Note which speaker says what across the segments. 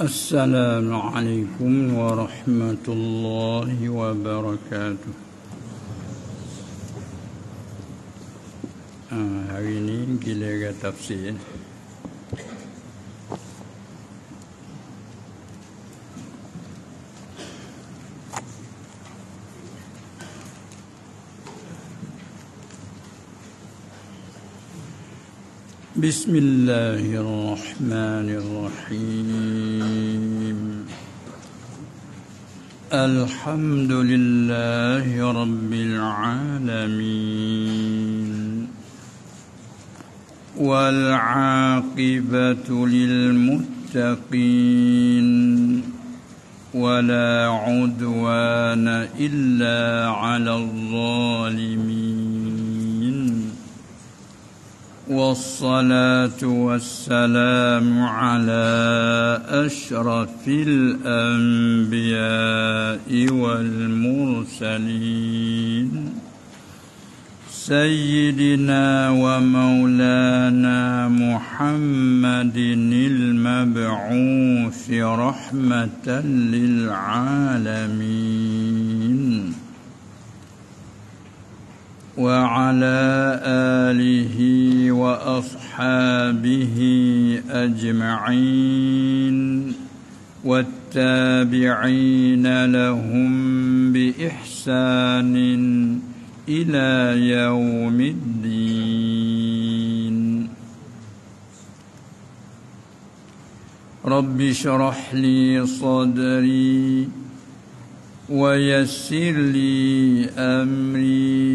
Speaker 1: السلام عليكم ورحمة الله وبركاته Hari ini giliran tafsir بسم الله الرحمن الرحيم الحمد لله رب العالمين والعاقبة للمتقين ولا عدوان إلا على الظالمين والصلاة والسلام على أشرف الأنبياء والمرسلين سيدنا ومولانا محمد المبعوث رحمة للعالمين وعلى آله وأصحابه أجمعين والتابعين لهم بإحسان إلى يوم الدين رب اشرح لي صدري ويسر لي أمري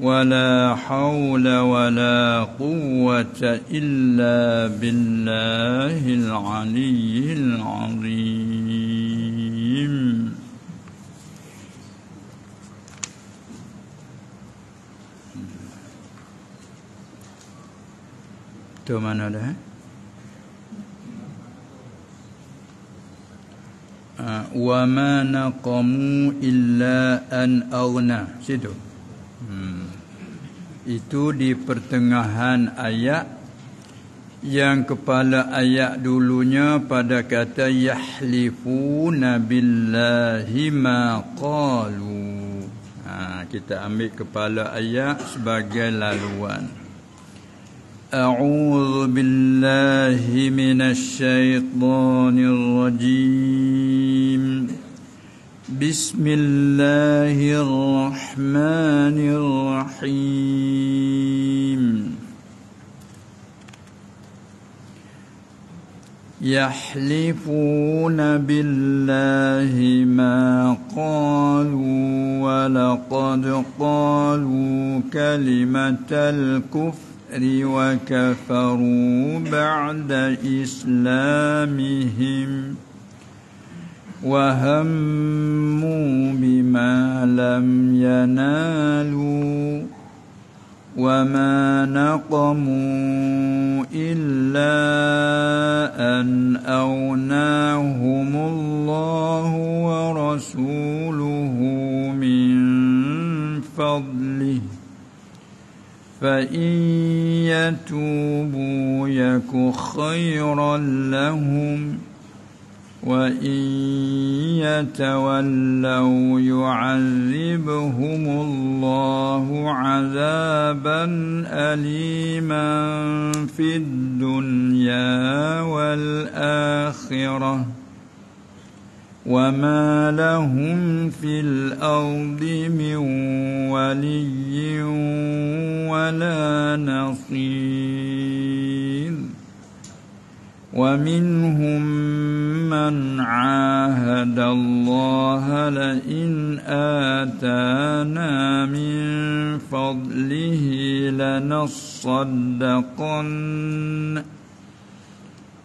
Speaker 1: ولا حول ولا قوة إلا بالله العلي العظيم تو معنا وما نقموا إلا أن أغنى سيدو Hmm. Itu di pertengahan ayat yang kepala ayat dulunya pada kata yahlifuna billahi ma qalu. Ha, kita ambil kepala ayat sebagai laluan. A'udzu billahi minasy syaithanir rajim. بسم الله الرحمن الرحيم يحلفون بالله ما قالوا ولقد قالوا كلمة الكفر وكفروا بعد إسلامهم ۖ وهموا بما لم ينالوا وما نقموا إلا أن أوناهم الله ورسوله من فضله فإن يتوبوا يك خيرا لهم ۖ وإن يتولوا يعذبهم الله عذابا أليما في الدنيا والآخرة وما لهم في الأرض من ولي ولا نصير ومنهم من عاهد الله لئن آتانا من فضله لنصدقن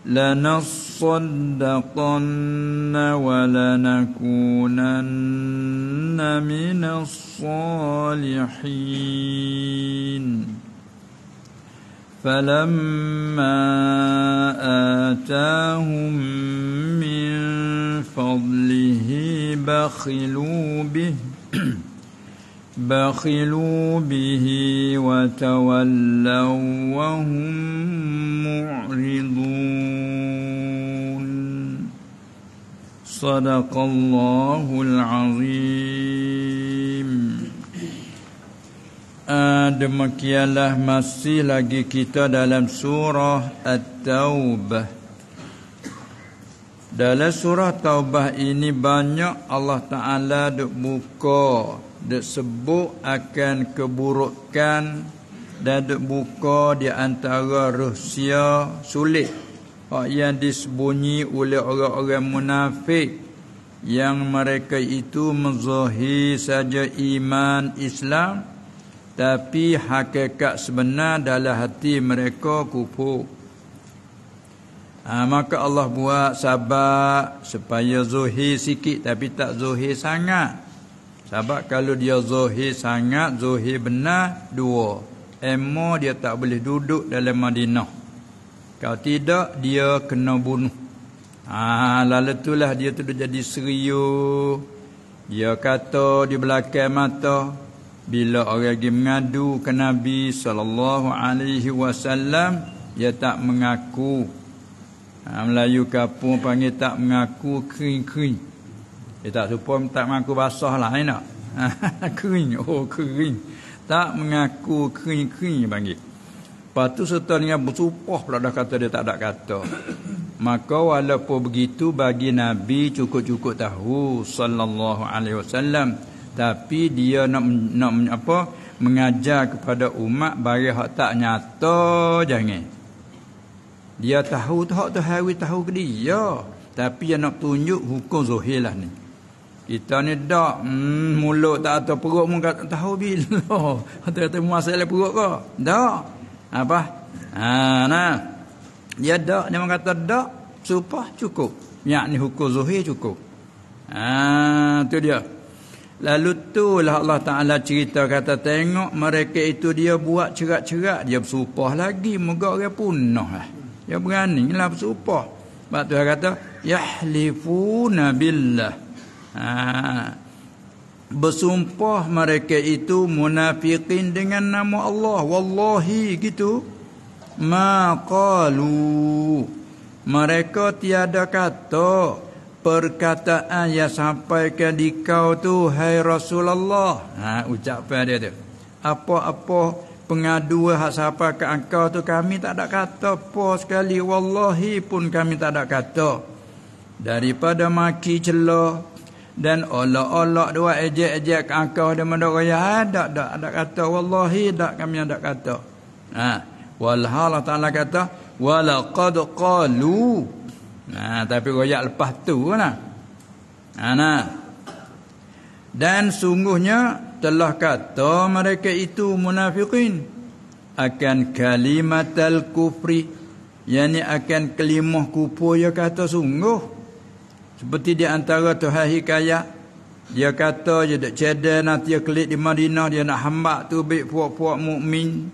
Speaker 1: لنصدقن ولنكونن من الصالحين فلما آتاهم من فضله بخلوا به بخلوا به وتولوا وهم معرضون صدق الله العظيم demikianlah masih lagi kita dalam surah At-Taubah. Dalam surah Taubah ini banyak Allah Ta'ala duk buka, duk sebut akan keburukan dan duk buka di antara rahsia sulit yang disembunyi oleh orang-orang munafik yang mereka itu menzahir saja iman Islam tapi hakikat sebenar dalam hati mereka kufur. Ha, maka Allah buat sabak supaya zuhir sikit tapi tak zuhir sangat. Sabak kalau dia zuhir sangat, zuhir benar, dua. Emo dia tak boleh duduk dalam Madinah. Kalau tidak, dia kena bunuh. Ha, lalu itulah dia tu jadi serius. Dia kata di belakang mata, bila orang pergi mengadu ke Nabi sallallahu alaihi wasallam dia tak mengaku ha, Melayu kapung panggil tak mengaku kering-kering dia tak serupa tak mengaku basah lah kan nak kering oh kering tak mengaku kering-kering panggil lepas tu serta dengan bersupah lah dah kata dia tak ada kata maka walaupun begitu bagi Nabi cukup-cukup tahu sallallahu alaihi wasallam tapi dia nak nak apa mengajar kepada umat bagi hak tak nyata jangan dia tahu tu hak tu hari tahu ke dia tapi dia nak tunjuk hukum zahir lah ni kita ni dak hmm, mulut tak atau perut pun tak tahu bila kata kata masalah perut ke dak apa ha nah dia dak dia mengata dak supah cukup yakni hukum zahir cukup ha tu dia Lalu tu lah Allah Ta'ala cerita kata tengok mereka itu dia buat cerak-cerak. Dia bersupah lagi. Moga orang punah lah. Dia berani lah bersupah. Sebab tu dia kata, Yahlifu Nabilah. Ha. Bersumpah mereka itu munafiqin dengan nama Allah. Wallahi gitu. Ma qalu. Mereka tiada kata perkataan yang sampai ke di kau tu hai Rasulullah ha ucapan dia tu apa-apa pengaduan hak siapa ke engkau tu kami tak ada kata apa sekali wallahi pun kami tak ada kata daripada maki celah dan olok-olok dua ejek-ejek ke engkau dia mendok ya ada tak ada kata wallahi tak kami ada kata ha walhal Allah Taala kata walaqad qalu Nah, tapi royak lepas tu lah. Ha, nah. Dan sungguhnya telah kata mereka itu munafikin akan kalimat al-kufri. Yang akan kelimah kupur dia kata sungguh. Seperti di antara Tuhan Hikayat. Dia kata dia nak cedah nanti dia kelip di Madinah. Dia nak hambat tu baik puak-puak mukmin,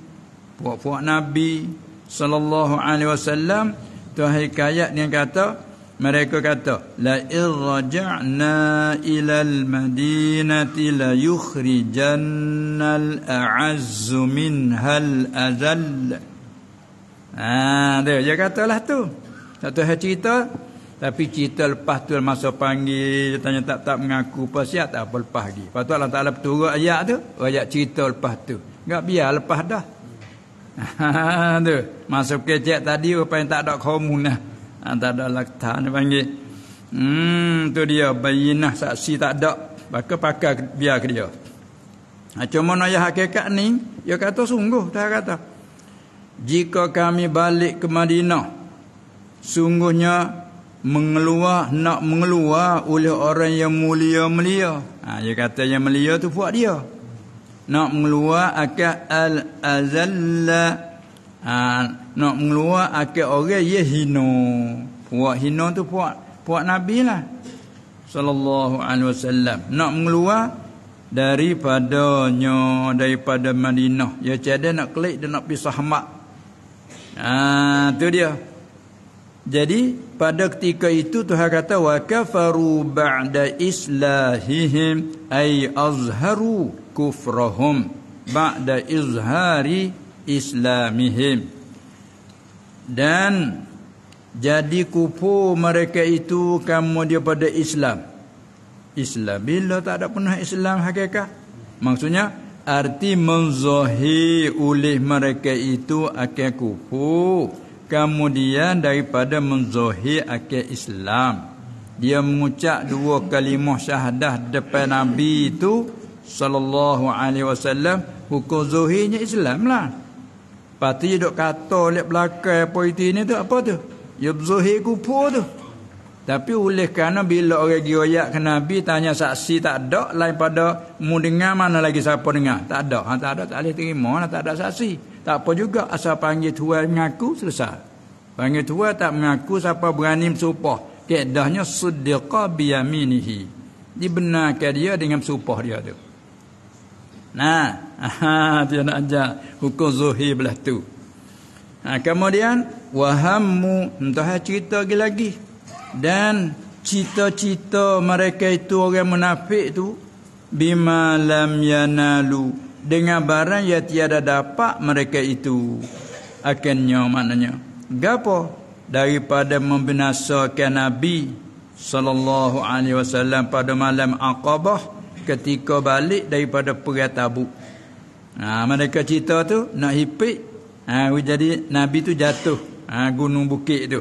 Speaker 1: Puak-puak Nabi. Sallallahu alaihi wasallam. Tuhan hikayat yang kata mereka kata la irja'na ila al-madinati la yukhrijanna al-a'azz minha al-azall. Ha, dia, dia katalah tu. Tak tahu cerita tapi cerita lepas tu masa panggil dia tanya tak tak mengaku apa siap tak apa lepas lagi. Patut Allah Taala turun ayat tu, ayat cerita lepas tu. Enggak biar lepas dah. Tu Masuk kecek tadi Rupanya tak ada komun lah Tak ada lakta ni panggil Hmm tu dia Bayinah saksi tak ada Maka pakai biar ke dia ha, ah, Cuma nak ayah hakikat ni Dia kata sungguh Dia kata Jika kami balik ke Madinah Sungguhnya mengeluar nak mengeluar oleh orang yang mulia melia. Ah, ha, dia kata yang melia tu buat dia nak ngeluar akan al azalla ha, nak ngeluar akan orang yang hino puak hino tu puak puak nabi lah sallallahu alaihi wasallam nak ngeluar daripada nya daripada Madinah ya cedek nak klik dan nak pisah mak ha, tu dia jadi pada ketika itu Tuhan kata wa kafaru ba'da islahihim ay azharu kufrohum ba'da izhari islamihim dan jadi kupu mereka itu kamu dia pada Islam Islam bila tak ada pernah Islam hakikat maksudnya arti menzohi oleh mereka itu akan kufur kemudian daripada menzohi akan Islam dia mengucap dua kalimah syahadah depan Nabi itu sallallahu alaihi wasallam hukum zuhirnya Islam lah. Pati dia kata oleh belakang apa itu ini tu apa tu? Ya zuhir kufur tu. Tapi oleh lah, kerana bila orang giyak ke Nabi tanya saksi tak ada lain pada mu dengar mana lagi siapa dengar? Tak ada. Ha, tak ada tak boleh terima lah, tak ada saksi. Tak apa juga asal panggil tuan mengaku selesai. Panggil tuan tak mengaku siapa berani bersumpah. Kedahnya sediqah biyaminihi. Dibenarkan dia dengan sumpah dia tu. Nah, dia nak ajar hukum zuhir belah tu. Ha, kemudian wahammu entah cerita lagi lagi dan cita-cita mereka itu orang munafik tu bima lam yanalu dengan barang yang tiada dapat mereka itu akannya maknanya gapo daripada membinasakan nabi sallallahu alaihi wasallam pada malam aqabah ketika balik daripada perang Tabuk. Ha mereka cerita tu nak hipik ha jadi nabi tu jatuh ha gunung bukit tu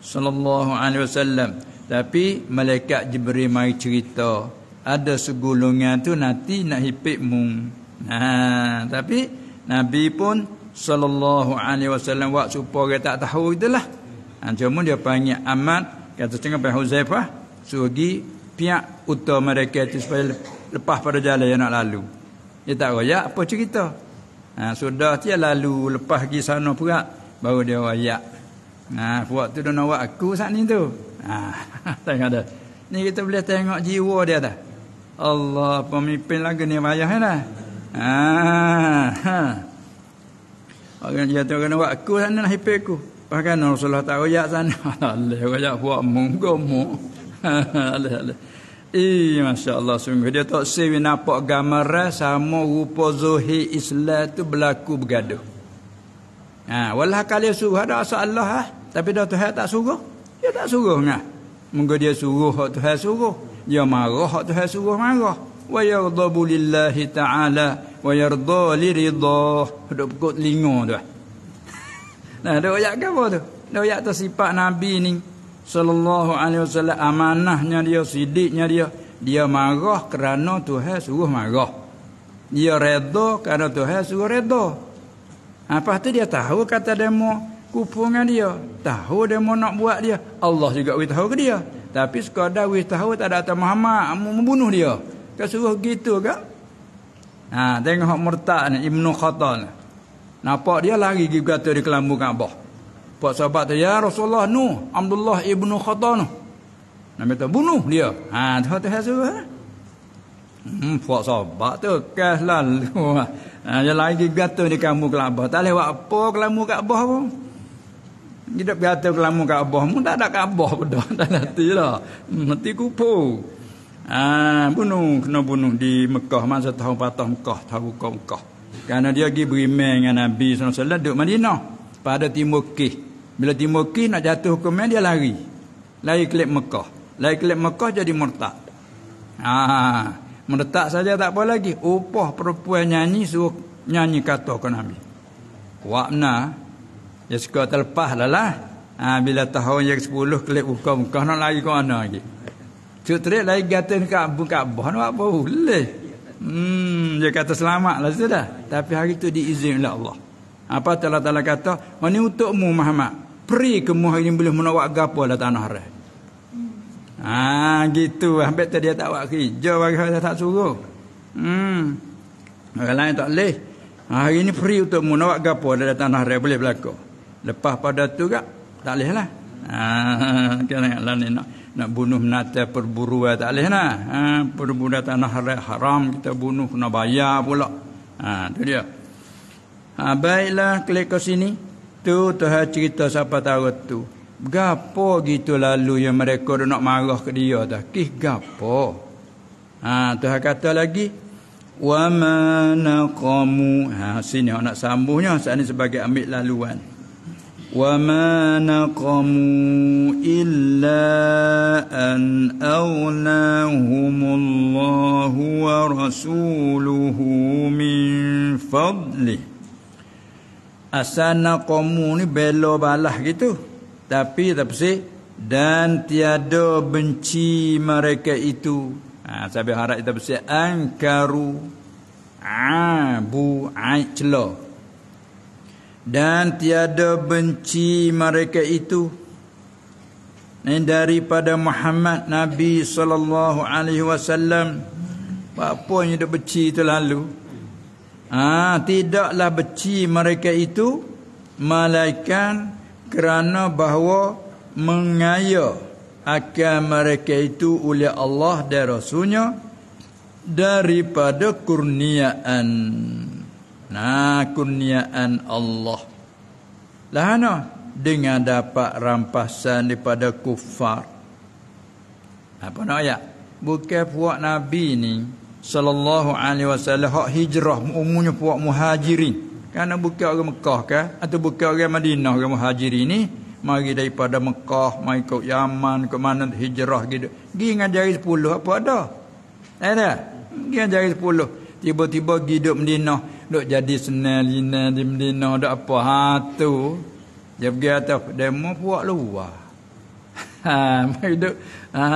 Speaker 1: sallallahu alaihi wasallam tapi malaikat jibril mai cerita ada segulungan tu nanti nak hipik mung ha tapi nabi pun sallallahu alaihi wasallam buat supaya tak tahu itulah ha cuma dia panggil amat kata tengah bahu zaifah sugi pihak utama mereka tu supaya lepas pada jalan yang nak lalu. Dia tak royak apa cerita. Ha, sudah dia lalu lepas pergi sana pula baru dia royak. Ha, buat tu dah nak buat aku saat ni tu. Ha, tengok dah. Ni kita boleh tengok jiwa dia dah. Allah pemimpin lagi ni payah kan lah. Ha, ha. Orang dia tengok nak buat aku sana lah hipik aku. Bahkan Rasulullah tak royak sana. Alah, royak buat munggu mu. Alah, alah. Eh masya-Allah sungguh dia tak sewi nampak gambaran sama rupa zuhi Islam tu berlaku bergaduh. Ha walah kali suruh ada masalah ha? tapi dah Tuhan tak suruh. Dia tak suruh ngah. Munggu dia suruh hak Tuhan suruh. Dia marah hak Tuhan suruh marah. Wa yardabu lillahi ta'ala wa yardha li ridha. Duk kot lingo tu. Ha. nah, dok ayat apa tu? Dok ayat tu sifat nabi ni sallallahu alaihi wasallam amanahnya dia sidiknya dia dia marah kerana Tuhan suruh marah dia redha kerana Tuhan suruh redha apa tu dia tahu kata demo kupungan dia tahu demo nak buat dia Allah juga beritahu ke dia tapi sekadar beritahu tak ada atas Muhammad membunuh dia kau suruh gitu ke ha tengok murtad ni ibnu khatan nampak dia lari gigi kata di kelambu Kaabah Pak sahabat tu, ya Rasulullah nu, Abdullah ibnu Khattab nu. tu bunuh dia. Ha, tu tu hasil. Hmm, pak sahabat tu kas lalu. Ha, dia lagi gatuh di kamu Kaabah. Tak lewat apa kelamu Kaabah pun. Dia dah berkata kelamu Kaabah pun tak ada Kaabah pun dah. Tak nanti lah. Nanti hmm, kupu. Ha, bunuh, kena bunuh di Mekah. Masa tahun patah Mekah, tahu kau Mekah. Kerana dia pergi beriman dengan Nabi SAW. Di Madinah. Pada Timur Kih. Bila di Mekki nak jatuh hukuman dia lari. Lari ke Mekah. Lari ke Mekah jadi murtad. Ha, murtad saja tak apa lagi. Upah perempuan nyanyi suruh nyanyi kata ke Nabi. Wakna. Dia ya suka terlepas lah lah. Ha, bila tahun yang ke-10 kelip buka-buka nak lari ke mana lagi. Cuk lagi gata ni kat buka buah nak apa boleh. Hmm, dia kata selamat lah sudah. Tapi hari tu diizinkan Allah. Apa telah telah kata, ini oh, untukmu Muhammad. Pri kemuh ini boleh menawak gapo lah tanah rai. Hmm. Ha, gitu. Habis tu tak buat kerja. Bagi saya tak suruh. Hmm. Orang lain tak boleh. Ha, hari ini free untuk menawak gapo lah tanah rai boleh berlaku. Lepas pada tu kak. Tak leh lah. Haa. Kena ni nak nak bunuh menata perburuan tak leh lah. Ha, perburuan tanah rai haram kita bunuh. Kena bayar pula. Haa tu dia. Ha, baiklah klik ke sini. Tu Tuhan cerita siapa tahu tu. Gapo gitu lalu yang mereka nak marah ke dia dah. Kih gapo. Ha, Tuhan kata lagi. Wa ma naqamu. Ha, sini orang nak sambungnya. Saat ini sebagai ambil laluan. Wa ma naqamu illa an awnahumullahu wa rasuluhu min fadlih asana komu ni belo balah gitu tapi tak pasti dan tiada benci mereka itu ha sabi harap kita pasti angkaru abu ha, aichlo dan tiada benci mereka itu dan daripada Muhammad Nabi sallallahu alaihi wasallam apa yang dia benci itu lalu ha, tidaklah beci mereka itu malaikat kerana bahawa mengaya akan mereka itu oleh Allah dan Rasulnya daripada kurniaan. Nah, kurniaan Allah. lahana dengan dapat rampasan daripada kufar. Apa nak ayat? Bukan puak Nabi ni sallallahu alaihi wasallam hak hijrah umumnya puak muhajirin karena bukan orang Mekah ke atau bukan orang Madinah orang muhajirin ni mari daripada Mekah mai ke Yaman ke mana hijrah gitu gi ngajari 10 apa ada eh, ada tak gi ngajari 10 tiba-tiba gi duduk Madinah duk jadi senal di Madinah Ada apa ha tu dia pergi atas demo puak luar Ha hidup ha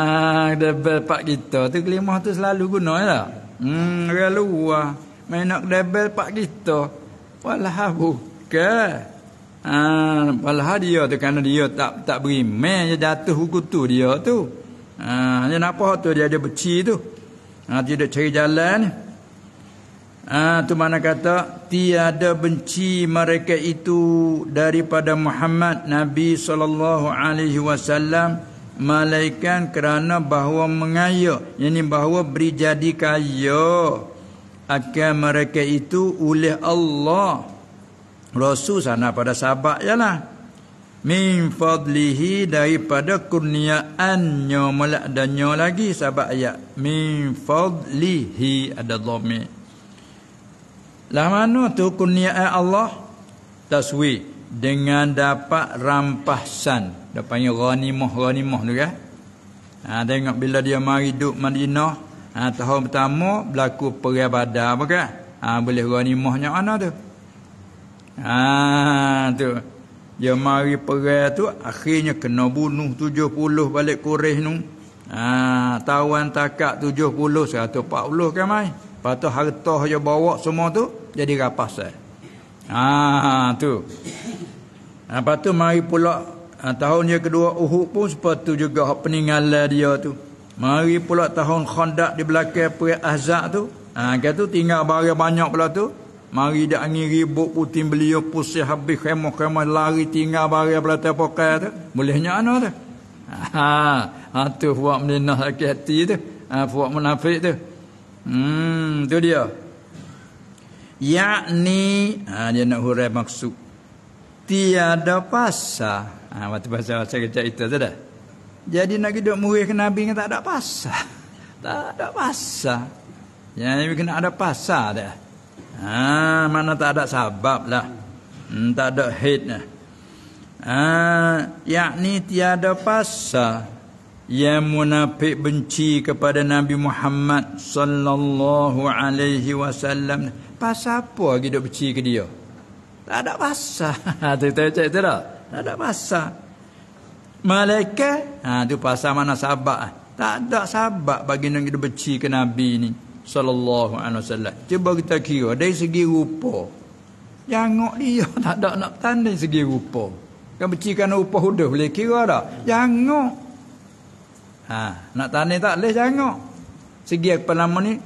Speaker 1: debel pak kita tu kelimah tu selalu guna lah. Hmm relu ah main nak debel pak kita. Walah buka. Ha walah dia tu kerana dia tak tak beriman je jatuh hukum tu dia tu. Ha dia napa tu dia ada beci tu. Ha, dia tidak cari jalan ni. Itu ha, mana kata Tiada benci mereka itu Daripada Muhammad Nabi SAW Malaikan kerana bahawa mengaya Yang ini bahawa beri jadi kaya Akan mereka itu oleh Allah Rasul sana pada sahabat ialah Min fadlihi daripada kurniaannya Malak danya lagi sahabat ayat Min fadlihi ada dhamir lah mana tu kurniaan Allah taswi dengan dapat rampasan. Dia panggil ghanimah ghanimah tu kan. Ha, tengok bila dia mari duduk Madinah ha, tahun pertama berlaku perang Badar apa kan? Ha, boleh ghanimahnya mana tu? Ha tu. Dia mari perang tu akhirnya kena bunuh 70 balik Quraisy nun. Ha tawan takak 70 140 kan mai. Lepas tu harta dia bawa semua tu jadi rapas eh. Ha tu. Lepas tu mari pula ha, tahun dia kedua Uhud pun seperti juga hak peninggalan dia tu. Mari pula tahun Khandak di belakang Perang Ahzab tu. Ha tu tinggal barang banyak pula tu. Mari dak angin ribut putin beliau pusih habis khemah-khemah lari tinggal barang belakang pokai tu. Bolehnya ana tu. Ha, ha tu buat menenah sakit hati tu. Ha buat munafik tu. Hmm, tu dia. Yakni, ha, dia nak hurai maksud. Tiada pasal. Ha, waktu pasal saya kerja itu sudah. Jadi nak hidup murid ke Nabi yang tak ada pasal. Tak ada pasal. Ya, ini kena ada pasal dah. Ha, mana tak ada sebab lah. Hmm, tak ada hate lah. Ha, yakni tiada pasal yang munafik benci kepada Nabi Muhammad sallallahu alaihi wasallam pasal apa lagi dok benci ke dia tak ada pasal ha tu tu cek tu tak ada pasal malaikat ha tu pasal mana sahabat tak ada sahabat bagi nak duk benci ke nabi ni sallallahu alaihi wasallam cuba kita kira dari segi rupa jangok dia tak ada nak tanding segi rupa kan bercikan rupa hudah boleh kira dah jangok Ha, nak tani tak leh jangok. Segi apa nama ni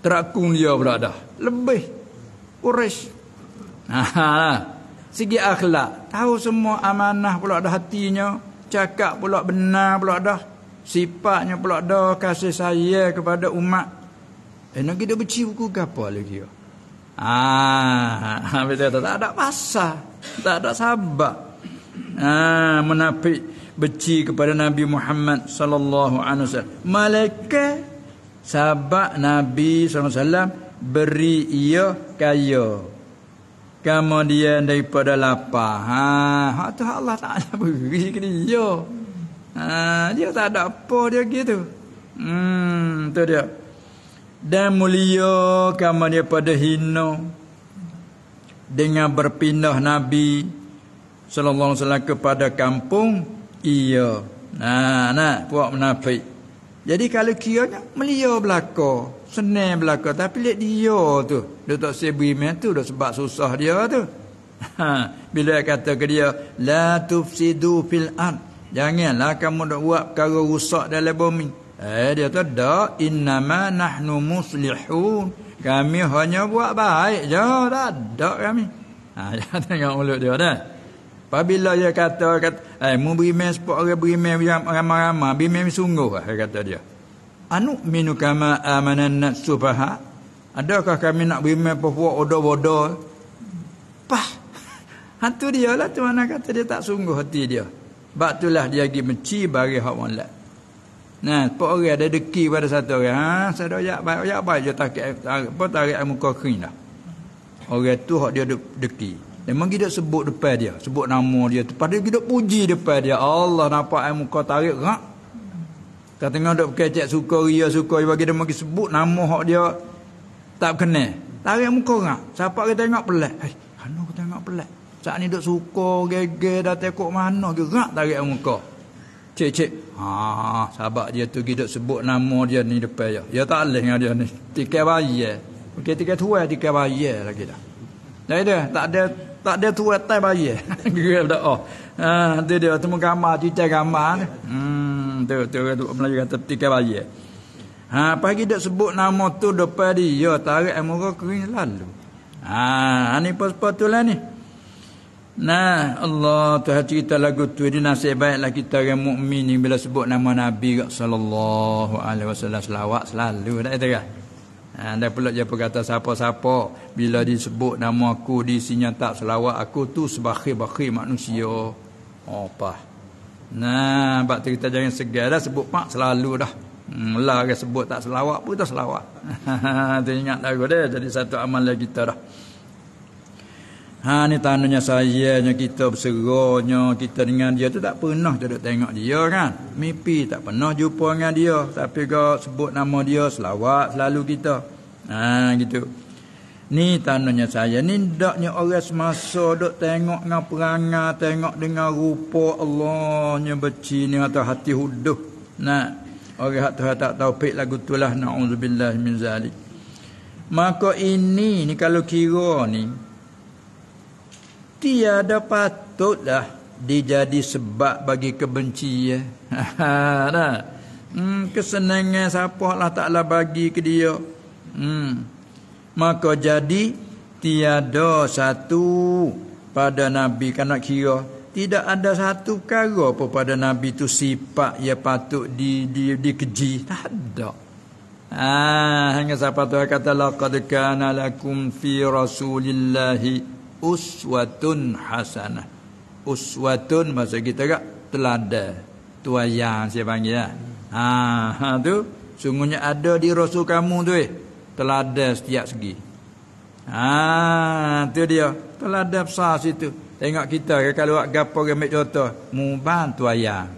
Speaker 1: terakung dia pula dah. Lebih kuris. Ha, ha, Segi akhlak, tahu semua amanah pula dah hatinya, cakap pula benar pula dah. Sifatnya pula dah kasih sayang kepada umat. Eh nak kita beci buku ke apa lagi dia? Ya? Ha, ha, ha, tak ada pasal. Tak ada sabar. Ha, menapik benci kepada Nabi Muhammad sallallahu alaihi wasallam. Malaikat sahabat Nabi sallallahu alaihi wasallam beri ia kaya. Kemudian daripada lapar. Ha, hak tu Allah Taala beri ke dia. Ha, dia tak ada apa dia gitu. Hmm, tu dia. Dan mulia kamu dia pada hino dengan berpindah Nabi sallallahu alaihi wasallam kepada kampung Iya. Nah, nah, buat menafik. Jadi kalau kianya melia belaka, senang belaka tapi lek dia tu, dia tak sebi main tu dah sebab susah dia tu. Ha, bila kata ke dia la tufsidu fil ard, janganlah kamu nak buat perkara rusak dalam bumi. Eh dia tu dak innama nahnu muslihun. Kami hanya buat baik je, dak dak kami. Ha, jangan tengok mulut dia dah. Apabila dia kata, kata eh, mu berimen sepuk orang berimen ramah-ramah, berimen sungguh lah, dia kata dia. Anu minu kama amanan nafsu faha? Adakah kami nak berimen pepuk odol-odol? Pah! Hantu dia lah tu mana kata dia tak sungguh hati dia. Sebab itulah dia pergi menci bagi hak walak. Nah, sepuk orang ada deki pada satu orang. Haa, saya dah ajak baik, ajak baik je tarik, tarik, tarik, tarik muka kering lah. Orang tu dia de deki. Memang kita sebut depan dia. Sebut nama dia. Padahal kita puji depan dia. Allah nampak air muka tarik. Rak. Kat tengah duk kecek suka, ria suka. bagi dia bagi sebut nama hak dia. Tak kena. Tarik muka rak. Siapa kita tengok pelat. Hei, mana kita tengok pelat. Saat ni duk suka, gege, dah tekuk mana. Dia rak tarik air muka. Cik, cik. Ha, sahabat dia tu kita sebut nama dia ni depan dia. Dia tak boleh dengan dia ni. Tika bayar. Eh. Okey, tika tua, tika bayar eh, lagi dah. Tak ada, tak ada tak ada tua tai bayi eh gerap dah oh ha tu dia temu gambar cerita gambar hmm tu tu tu Melayu kata tiga bayi eh ha pagi dak sebut nama tu depan dia ya, tarik amuka kering lalu ha ani pas patulah ni Nah, Allah Tuhan kita lagu tu ini nasib baiklah kita orang mukmin ni bila sebut nama Nabi sallallahu alaihi wasallam selawat selalu dak itu kan? Ah, Anda dan pula dia berkata siapa-siapa bila disebut nama aku di sinya tak selawat aku tu sebakhir-bakhir manusia. Oh, apa? Nah, bab cerita jangan segar dah sebut pak selalu dah. Hmm, lah sebut tak selawat pun tak selawat. Tu ingat lagu dia jadi satu amalan kita dah. Ha ni tandanya saya nya kita berseronya kita dengan dia tu tak pernah duduk tengok dia kan. Mimpi tak pernah jumpa dengan dia tapi kau sebut nama dia selawat selalu kita. Ha gitu. Ni tandanya saya ni ndaknya orang semasa duduk tengok dengan peranga tengok dengan rupa Allahnya nya beci ni atau hati huduh. Nah orang hak tuh tak taufik lagu tulah naudzubillah min zalik. Maka ini ni kalau kira ni tiada patutlah dijadi sebab bagi kebencian. ya. nah. Hmm, kesenangan siapa Allah Ta'ala bagi ke dia. Hmm. Maka jadi tiada satu pada Nabi kanak kira. Tidak ada satu perkara pun pada Nabi tu sifat ya patut di, di, dikeji. Di tak ada. Ah, hanya siapa tu kata laqad kana lakum fi rasulillahi uswatun hasanah. Uswatun masa kita kak teladan. tuayan saya panggil lah. Ha, ha tu sungguhnya ada di rasul kamu tu eh. Teladan setiap segi. Ha tu dia teladan besar situ. Tengok kita ke kalau buat gapo ke ambil contoh muban tuayan,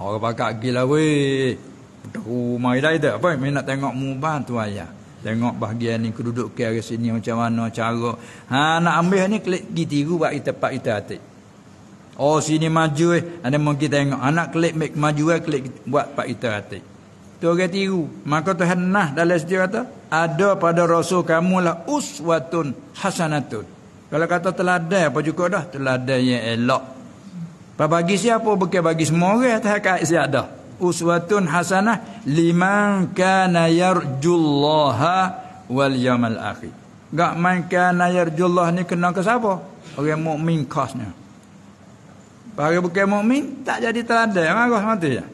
Speaker 1: Orang pakak gila weh. Tu mai dah apa nak tengok muban tuayan. Tengok bahagian ni keduduk ke arah sini macam mana cara. Ha nak ambil ni klik pergi tiru buat kita pak kita hati. Oh sini maju eh. anda mau kita tengok anak ha, klik mek maju eh klik buat pak kita hati. Tu orang tiru. Maka Tuhan nah dalam sejarah kata ada pada rasul kamu lah uswatun hasanatun. Kalau kata teladan apa juga dah teladan yang elok. Pak bagi siapa bukan bagi semua orang tak kait siapa dah uswatun hasanah liman kana yarjullaha wal yamal akhir. Gak main kana yarjullah ni kena ke siapa? Orang mukmin khasnya. Bagi bukan mukmin tak jadi teladan marah mati ya.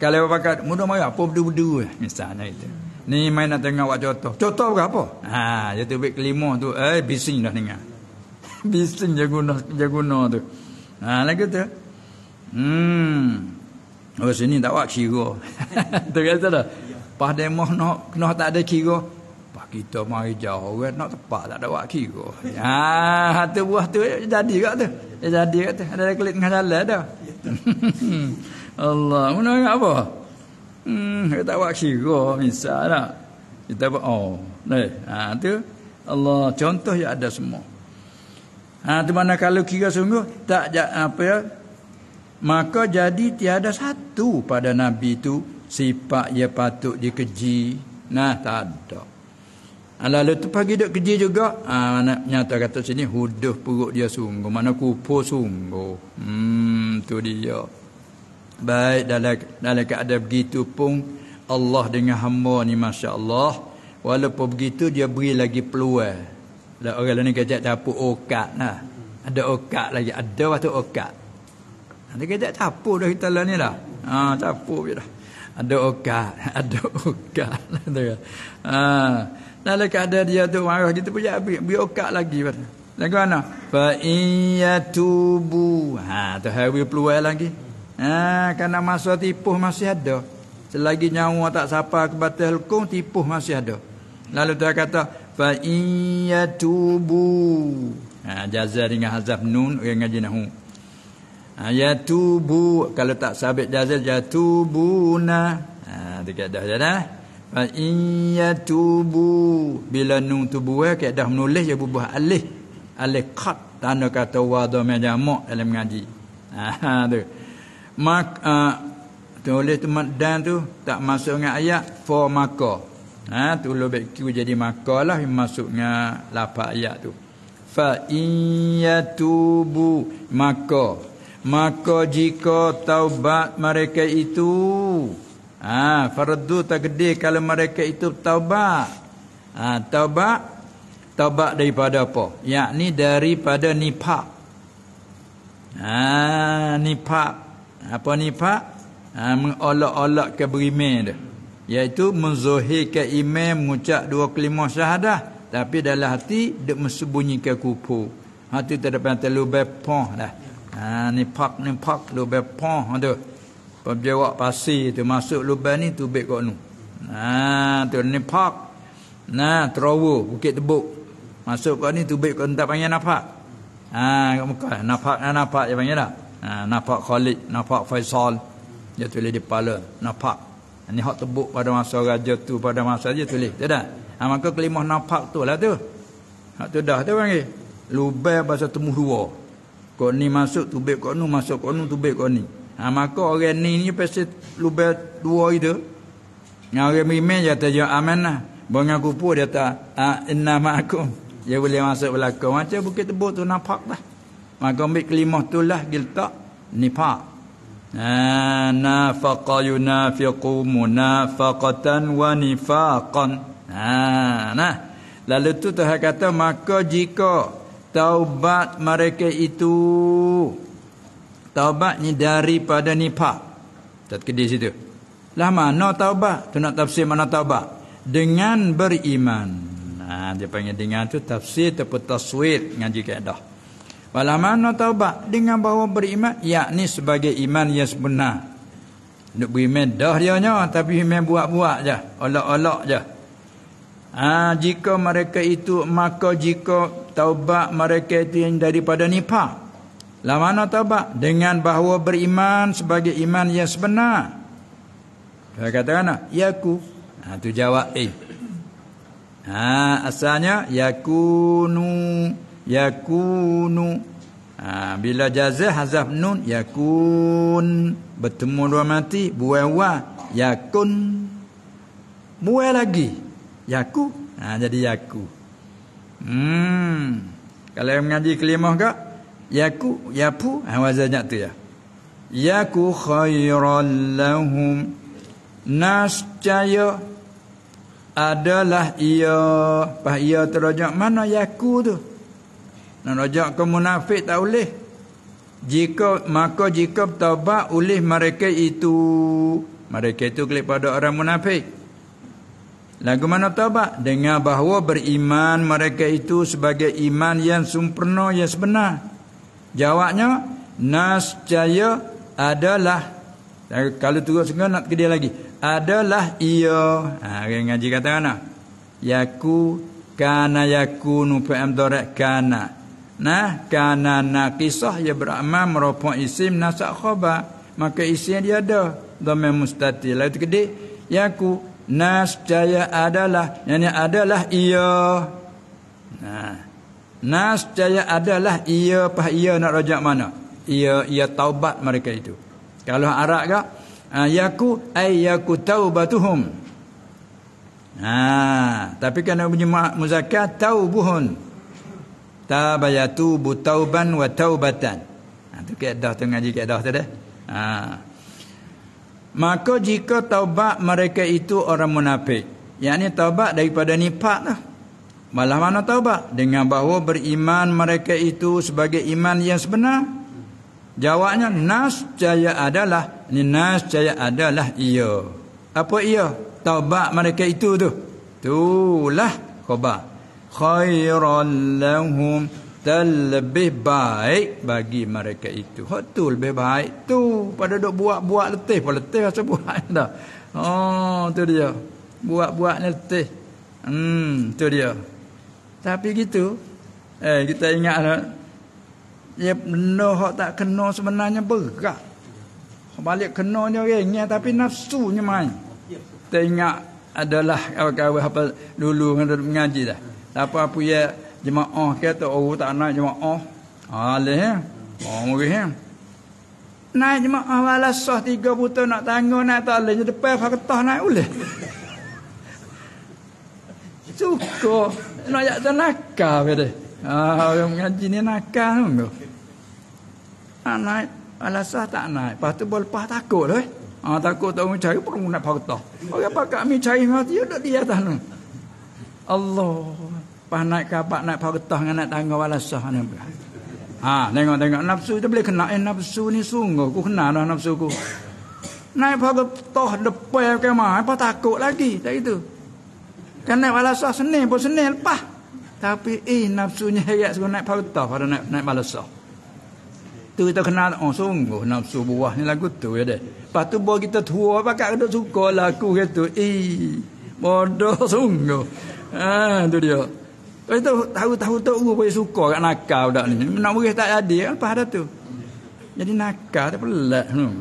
Speaker 1: Kalau apa kat mudah marah apa berdu-berdu ya? misalnya itu. Ni main nak tengok buat contoh. Contoh berapa? Ha, jatuh bit kelima tu eh bising dah dengar. bising je guna je guna tu. Ha, lagi tu. Hmm. Oh sini tak buat kira. Terasa dah. Pas demoh no, no tak ada kira. Pas kita mari jauh orang nak tepat tak ada buat kira. Ha, hatu buah tu jadi kat tu. jadi kat tu. Ada kelit dengan jalan dah. Allah, mana nak apa? Hmm, tak buat kira misal tak. Kita buat oh. Nah, ha, tu Allah contoh yang ada semua. Ha, tu mana kalau kira sungguh tak apa ya, Maka jadi tiada satu pada Nabi itu sifat yang patut dikeji. Nah, tak ada. Ah, lalu tu pagi duk keji juga. Ah, ha, nak nyata kata sini huduh perut dia sungguh. Mana kupu sungguh. Hmm, tu dia. Baik dalam dalam keadaan begitu pun Allah dengan hamba ni masya-Allah. Walaupun begitu dia beri lagi peluang. Ada orang lain kata tak apa okat nah. Ada okat lagi, ada waktu okat. Dia kita tak apa dah kita lah ni lah. Ha, tak apa je lah. Ada okat. Ada okat. ha. Lalu kata dia tu marah kita pun jadi biar okat lagi. Lagu mana? Fa iya tubu. Ha, tu hari peluai lagi. Ha, kerana masa tipuh masih ada. Selagi nyawa tak sapa ke batas hukum, tipuh masih ada. Lalu dia kata, Fa iya tubu. Ha, jazah dengan hazaf nun, orang ngaji nahu. Ha, ya tubu kalau tak sabit jazil ya tubuna. Ha dekat dah dah dah. Fa ya tubu bila nun tubu eh kat dah menulis ya bubuh alif. Alif qat tanda kata wada majamuk dalam mengaji. Ha, ha tu. Mak uh, tulis tu dan tu tak masuk dengan ayat fa maka. Ha tu lebih kiu jadi makalah yang masuk dengan lapak ayat tu. Fa ya tubu maka. Maka jika taubat mereka itu ah ha, faradu tak takdir kalau mereka itu taubat ah taubat taubat daripada apa yakni daripada nipak. ah ha, nipak apa nipak? ah ha, mengolok-olok ke beriman dia iaitu menzahirkan iman mengucap dua kelima syahadah tapi dalam hati dia mensembunyikan kufur hati tak dapat terlalu bepoh dah Ha ni pak ni pak lubang pah tu. Pembawa ha, pasir tu masuk lubang ni tu baik kok nu. Ha tu ni pak. Nah trowo bukit tebuk. Masuk kok ni tu baik kok entah panggil napa. Ha kat muka napa napa je panggil dah. Ha napa Khalid, napa Faisal. Dia tulis di kepala napa. Ni hak tebuk pada masa raja tu pada masa dia tulis. Tu dah. Ha maka kelimah napa tu lah tu. Hak tu dah tu panggil. Lubang bahasa temu dua. Kau ni masuk tubik kau ni masuk kau ni tubik kau ni. Ha, maka orang ni ni pasti lubah dua itu. Yang orang mimin dia kata jawab amanah. Bunga kupu dia kata ah, inna ma'akum. Dia boleh masuk belakang. Macam bukit tebuk tu nampak lah. Maka ambil kelima tu lah giltak nipak. Ha, nafaqa yunafiqu munafaqatan wa nifaqan. Ha, nah. Lalu tu Tuhan kata maka jika taubat mereka itu taubat ni daripada nifaq tatkedi situ lah mana taubat tu nak tafsir mana taubat dengan beriman nah dia panggil dengan tu tafsir ataupun taswir ngaji kaedah Walau mana taubat dengan bahawa beriman yakni sebagai iman yang sebenar. Nak beriman dah dia nya tapi iman buat-buat je, olok-olok je. Ha, jika mereka itu maka jika taubat mereka itu yang daripada nifaq. Lah mana taubat dengan bahawa beriman sebagai iman yang sebenar. Saya kata kan, yaku. Ha ah, tu jawab eh. Ha asalnya yakunu yakunu. Ha bila jazah hazaf nun yakun bertemu dua mati buai wa yakun. Buai lagi. Yaku. Ha, jadi Yaku. Hmm. Kalau yang mengaji kelimah ke? Yaku. Yapu. Ha, wazannya tu ya. Yaku khairan lahum. Nascaya. Adalah ia. Pah ia terojak mana Yaku tu? Nerojak ke munafik tak boleh. Jika maka jika bertobat oleh mereka itu mereka itu kelip pada orang munafik Lagu mana taubat? dengan bahawa beriman mereka itu sebagai iman yang sempurna, yang sebenar. Jawabnya, nascaya adalah. Kalau turut sengah nak kedia lagi. Adalah ia. Ha, yang ngaji kata mana? Yaku kana yaku nupi'am dorek kana. Nah, kana nakisah ya beramah merupakan isim nasak khobah. Maka isim dia ada. Dhamma mustati. Lalu itu kedik. Yaku nascaya adalah yakni adalah ia nah ha. nascaya adalah ia pah ia nak rajak mana ia ia taubat mereka itu kalau arab ke ha, yaku ay taubatuhum nah ha. tapi kena menjemah muzakkar taubuhun tabayatu butauban wa taubatan itu keadaan tu ngaji keadaan tu dah ha Maka jika taubat mereka itu orang munafik. Yang ini taubat daripada nipak lah. Malah mana taubat? Dengan bahawa beriman mereka itu sebagai iman yang sebenar. Jawabnya nas caya adalah. Ini caya adalah ia. Apa ia? Taubat mereka itu tu. Itulah khobat. Khairan lahum lebih baik bagi mereka itu. Hak tu lebih baik tu pada dok buat-buat letih pada letih rasa buat dah. Oh, tu dia. Buat-buat ni letih. Hmm, tu dia. Tapi gitu, eh kita ingat lah. Ya benda hak tak kena sebenarnya berat. Balik kena ni orangnya tapi nafsunya main. Kita adalah kawan-kawan apa dulu mengaji dah. Apa-apa ya jemaah ke tu oh tak nak jemaah. Alah ha, ya. Eh? Oh, mungkin ya. Eh? Naik jemaah wala sah tiga buta nak tangga naik tak boleh. Jadi depan pakai ketah naik boleh. Cukup. Nak ajak tu nakal ke Ah, ha, orang mengaji ni nakal tu. naik. Wala sah tak naik. Lepas tu boleh lepas takut tu. Eh. Ah, takut tak boleh cari perlu nak pakai ketah. Orang pakai kami cari mati. Dia tak dia Allah. Pas naik kapak naik pau getah dengan naik tangga walasah ni. Ha, tengok-tengok nafsu tu boleh kena eh, nafsu ni sungguh aku kena dah nafsu ku. Naik pau getah depan ke mah, apa takut lagi tak itu. Kan naik walasah senin pun senin lepas. Tapi eh nafsunya heret suruh naik pau getah pada naik naik walasah. Tu kita kenal oh sungguh nafsu buah ni lagu tu ya deh. Lepas tu buah kita tua pakai kena suka lagu gitu. Eh bodoh sungguh. Ah tu dia. Lepas tu tahu-tahu tu uru boleh suka kat nakal budak ni. Nak murih tak jadi apa ada tu. Jadi nakal tak pelak tu. Hmm.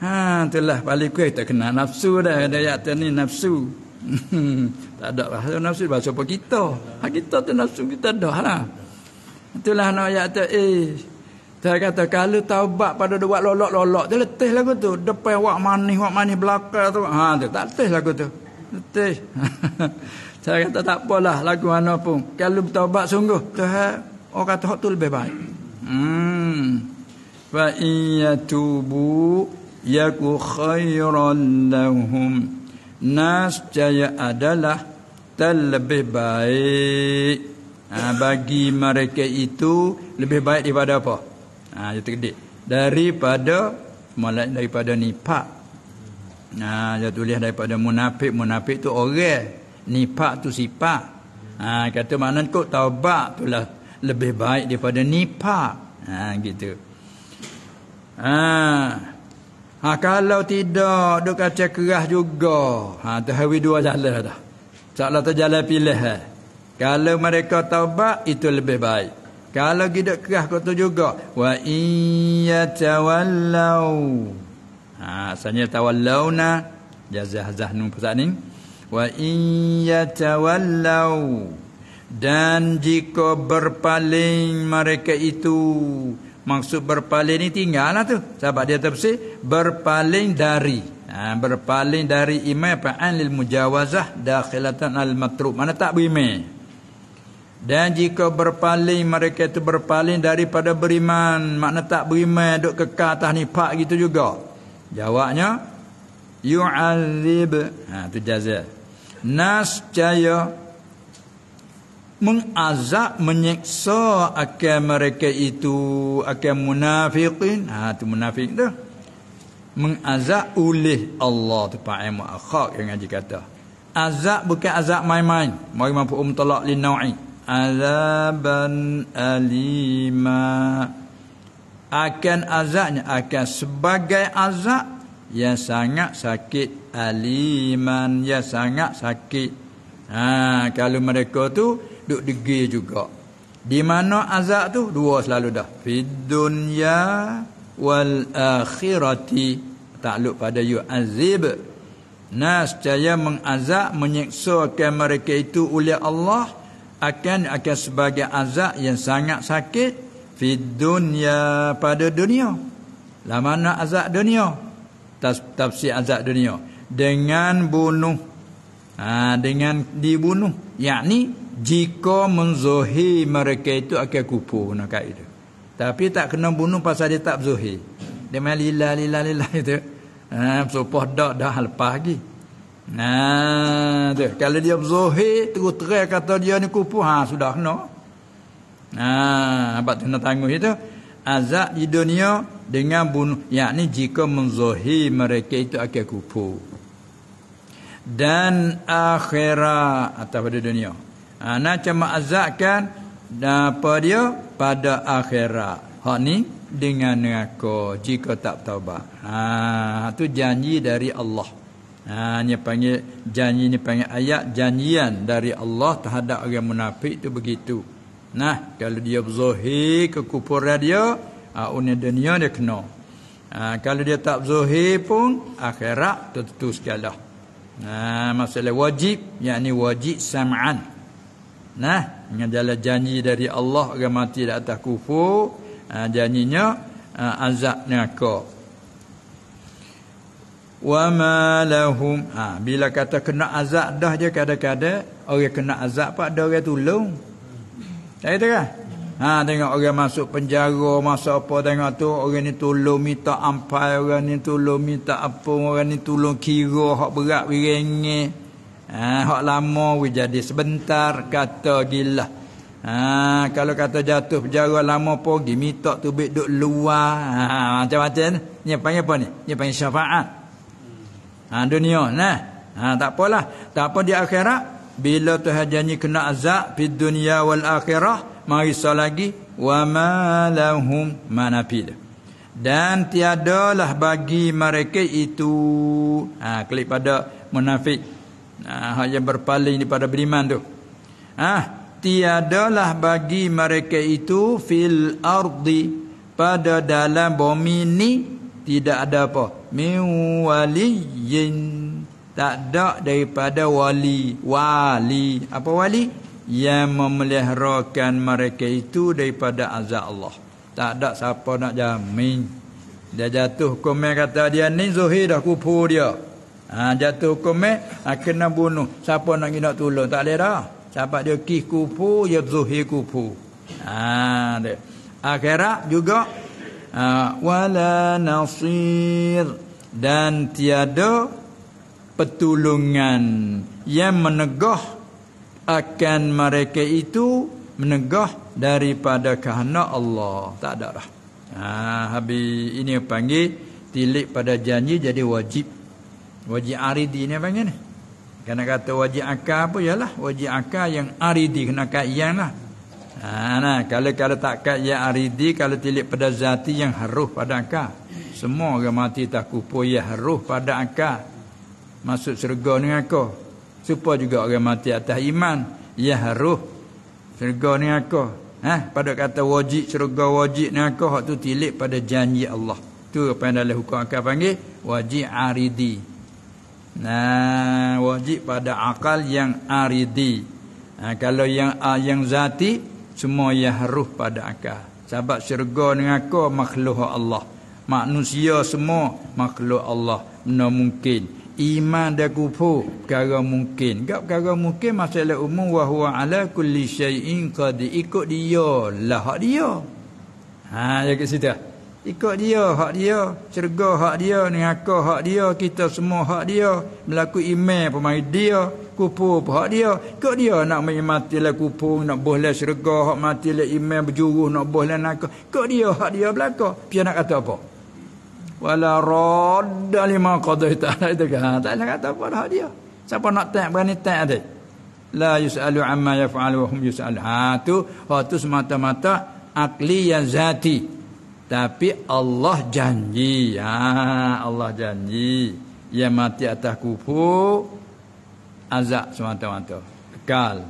Speaker 1: Ha itulah balik kuih tak kena nafsu dah ada ayat ni nafsu. tak ada lah. nafsu bahasa apa kita. Ha kita tu nafsu kita dah lah. Itulah nak ayat tu eh saya kata kalau taubat pada dua lolok-lolok dia letih lagu tu. Depan wak manis wak manis belakang tu. Ha tu tak letih lagu tu. Letih. Saya kata tak apalah lagu mana pun. Kalau bertaubat sungguh, Tuhan orang kata hak tu lebih baik. Hmm. Fa iyatubu yaku khairan lahum. Nas jaya adalah terlebih baik. Ha, bagi mereka itu lebih baik daripada apa? Ha, dia terkedik. Daripada malah daripada nipak. Nah, ha, dia tulis daripada munafik. Munafik tu orang nifak tu sifat ha, kata mana kot taubat tu lah lebih baik daripada nifak ha, gitu ha, ha, kalau tidak duk kaca kerah juga ha, tu hari dua jalan dah salah tu jalan pilih ha. kalau mereka taubat itu lebih baik kalau tidak kerah kot tu juga wa iya tawallau ha, asalnya tawallau na jazah-jazah nung pasal ni wa iyatawallau dan jika berpaling mereka itu maksud berpaling ni tinggallah tu sebab dia tafsir berpaling dari ha, berpaling dari iman fa'an lil mujawazah dakhilatan al matruk mana tak beriman dan jika berpaling mereka itu berpaling daripada beriman makna tak beriman duk kekal atas ni pak gitu juga jawabnya yu'adzib ha tu jazaa Nas caya mengazab menyiksa akan mereka itu akan munafikin ha tu munafik tu mengazab oleh Allah tu pak ayat akhak yang ngaji kata azab bukan azab main-main mari mampu um talak li nau'i azaban alima akan azabnya akan sebagai azab yang sangat sakit aliman ya sangat sakit ha kalau mereka tu duk degi juga di mana azab tu dua selalu dah fi dunya wal akhirati takluk pada yu azib nas caya mengazab menyiksa menyiksakan mereka itu oleh Allah akan akan sebagai azab yang sangat sakit fi dunya pada dunia la mana azab dunia tafsir azab dunia dengan bunuh ha, dengan dibunuh yakni jika menzohi mereka itu akan kupu nak itu tapi tak kena bunuh pasal dia tak zohi, dia main lila lila lila itu ha, supah dah dah lepas lagi Nah, ha, tu. kalau dia berzuhir terus terang kata dia ni kupu ha sudah kena. Nah, ha, apa tu nak tanggung itu? Azab di dunia dengan bunuh, yakni jika menzohi mereka itu akan kupu dan akhirat atau pada dunia. Ha, nak cuma azakkan apa dia pada akhirat. Hak ni dengan neraka jika tak taubat. Ha tu janji dari Allah. Ha ni panggil janji ni panggil ayat janjian dari Allah terhadap orang munafik tu begitu. Nah, kalau dia berzahir kekufuran dia, ha, dunia dia kena. Ha, kalau dia tak berzahir pun akhirat tertutup segala. Nah, masalah wajib yakni wajib sam'an. Nah, ini jalan janji dari Allah orang mati di atas kufur, ha, janjinya ha, azab neraka. Wa ma lahum ha, bila kata kena azab dah je kadang-kadang orang kena azab pak ada orang tolong. Tak ada kah? Ha tengok orang masuk penjara masa apa tengok tu orang ni tolong minta ampai orang ni tolong minta apa orang ni tolong kira hak berat wiring ni. Ha hak lama we jadi sebentar kata gila. Ha kalau kata jatuh penjara lama pergi minta tu baik duk luar. Ha macam-macam ni. Ni panggil apa ni? Ni panggil syafaat. Ha dunia nah. Ha tak apalah. Tak apa di akhirat bila Tuhan janji kena azab di dunia wal akhirah mari sa lagi wa ma lahum manafil. dan tiadalah bagi mereka itu ha klik pada munafik ha yang berpaling daripada beriman tu ha tiadalah bagi mereka itu fil ardi pada dalam bumi ni tidak ada apa min waliyin tak ada daripada wali wali apa wali yang memeliharakan mereka itu daripada azab Allah. Tak ada siapa nak jamin. Dia jatuh komen kata dia ni zuhir dah kufur dia. Ha, jatuh komen ha, ah, kena bunuh. Siapa nak nak tolong tak boleh dah. Sebab dia kih kufur, dia zuhir kufur. Ha, dia. Akhirat juga. Ha, wala nasir. Dan tiada pertolongan yang menegah akan mereka itu menegah daripada kehendak Allah. Tak ada lah. Ha, habis ini panggil tilik pada janji jadi wajib. Wajib aridi ni panggil ni. Kena kata wajib akal apa lah. wajib akal yang aridi kena kaiyan lah. Ha, nah, kalau kalau tak kaiyan aridi kalau tilik pada zati yang haruh pada akal. Semua orang mati tak kupu ya haruh pada akal. Masuk syurga dengan kau. Supaya juga orang mati atas iman Yahruh Syurga ni aku Eh, pada kata wajib syurga wajib ni aku Hak tu tilik pada janji Allah Tu apa yang dalam hukum akal panggil Wajib aridi Nah, wajib pada akal yang aridi nah, ha, Kalau yang ah, yang zati Semua ya yahruh pada akal Sebab syurga ni aku makhluk Allah Manusia semua makhluk Allah Benar mungkin iman dan kufur perkara mungkin gap perkara mungkin masalah umum wa huwa ala kulli syai'in qad ikut dia lah hak dia ha ya kat situ ikut dia hak dia cerga hak dia neraka hak dia kita semua hak dia melaku iman pemain dia kufur pun hak dia ikut dia nak mati mati lah kufur nak boleh cerga hak mati lah iman berjuruh nak boleh nak ikut dia hak dia belaka pian nak kata apa wala radda lima qadaita ala itu kan ha, tak nak kata apa dah dia siapa nak tak berani tak ada la yusalu amma yaf'al wa hum yusal ha tu ha tu semata-mata akli yang zati tapi Allah janji ha Allah janji Ya mati atas kubur azab semata-mata kekal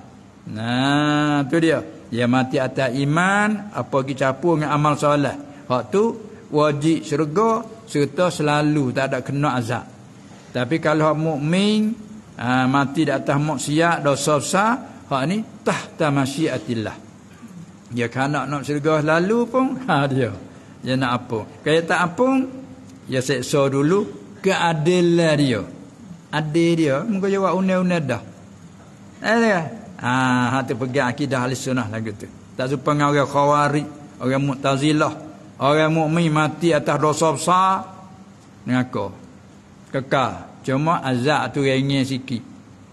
Speaker 1: nah tu dia Ya mati atas iman apa ki dengan amal soleh hak tu wajib syurga serta selalu tak ada kena azab. Tapi kalau hak mukmin ha, mati di atas maksiat dosa besar, hak ni tahta masyiatillah. Dia kan nak nak syurga lalu pun ha dia. Dia nak apa? Kayak tak apa, dia seksa dulu keadilan dia. Adil dia, muka jawab unai-unai dah. Ada eh, ha, hati pegang akidah ahli sunnah lagu tu. Tak suka dengan orang khawari, orang mu'tazilah. Orang mukmin mati atas dosa besar dengan Kekal. Cuma azab tu ringan sikit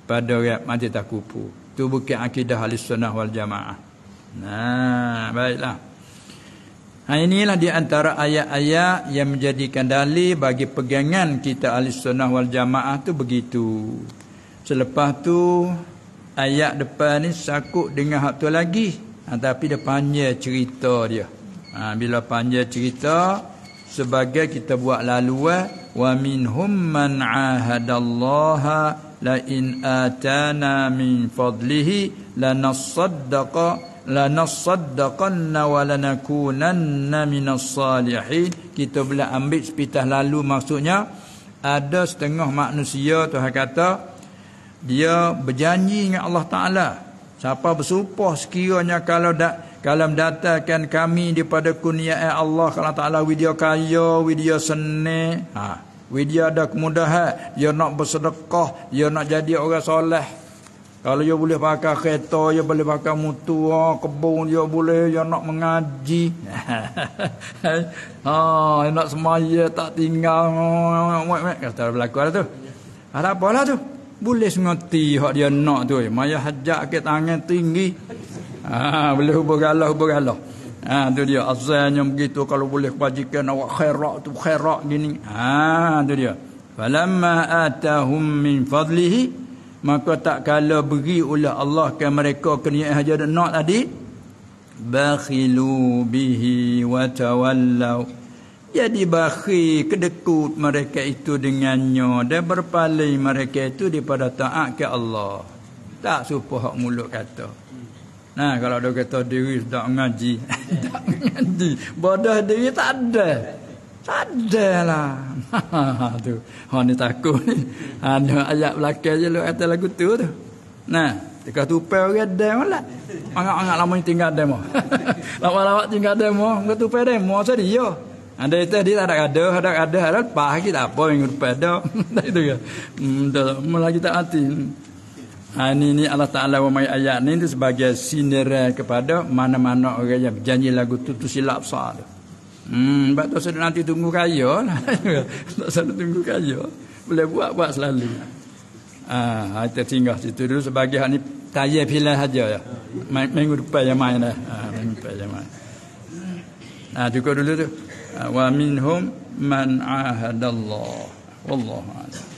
Speaker 1: pada orang mati tak kupu. Tu bukan akidah al-sunnah wal jamaah. Nah, baiklah. Ha, inilah di antara ayat-ayat yang menjadikan dalil bagi pegangan kita ahli sunnah wal jamaah tu begitu. Selepas tu ayat depan ni sakut dengan hak tu lagi. Ha, tapi dia panjang cerita dia ha, bila panjang cerita sebagai kita buat lalu, wa minhum man ahadallaha la in atana min fadlihi lanassaddaqa lanassaddaqanna wa lanakunanna minas salihin kita boleh ambil sepitah lalu maksudnya ada setengah manusia Tuhan kata dia berjanji dengan Allah Taala Siapa bersumpah sekiranya kalau dak kalau mendatangkan kami daripada kurnia Allah kalau Taala video kaya, video seni, ha, widya ada kemudahan, dia nak bersedekah, dia nak jadi orang soleh. Kalau dia boleh pakai kereta, dia boleh pakai mutu, kebun dia boleh, dia nak mengaji. ha, dia nak semaya tak tinggal. Kata berlaku lah tu. Ada apa tu? Boleh semati hak dia nak tu. Maya hajak ke tangan tinggi. Ha, boleh hubur galah, hubur galah. Ha, tu dia. Azalnya begitu. Kalau boleh kebajikan awak khairak tu. Khairak gini. Ha, tu dia. Falamma atahum min fadlihi. Maka tak kala beri oleh Allah ke mereka kenyai haja nak tadi. Bakhilu bihi wa tawallahu jadi bakhi kedekut mereka itu dengannya dan berpaling mereka itu daripada taat ke Allah tak supo hak mulut kata nah kalau dia kata diri tak mengaji tak mengaji bodoh diri tak ada tak ada lah tu ha ni takut ni ada ha, ayat belakang je lu kata lagu tu tu nah Tika tupai orang dem lah. Angak-angak lama tinggal demo. Lama-lama tinggal demo. Tika tupai demo. Saya dia. Anda itu dia tak ada ada, ada ada, ada pah kita apa yang berbeda. Tak itu ke. Hmm, tak mula kita hati. Ha, ini, ini Allah Ta'ala wa mai ayat ni itu sebagai sinera kepada mana-mana orang yang berjanji lagu tu tu silap sah. Hmm, sebab tu saya nanti tunggu kaya lah. Tak ha, saya tunggu kaya. Boleh buat-buat selalu. Ah, kita tinggal situ dulu sebagai hak ni tayar pilihan saja. Ya. main depan yang main dah. Ah, minggu depan yang main. Ah, cukup dulu tu. ومنهم من عاهد الله والله أعلم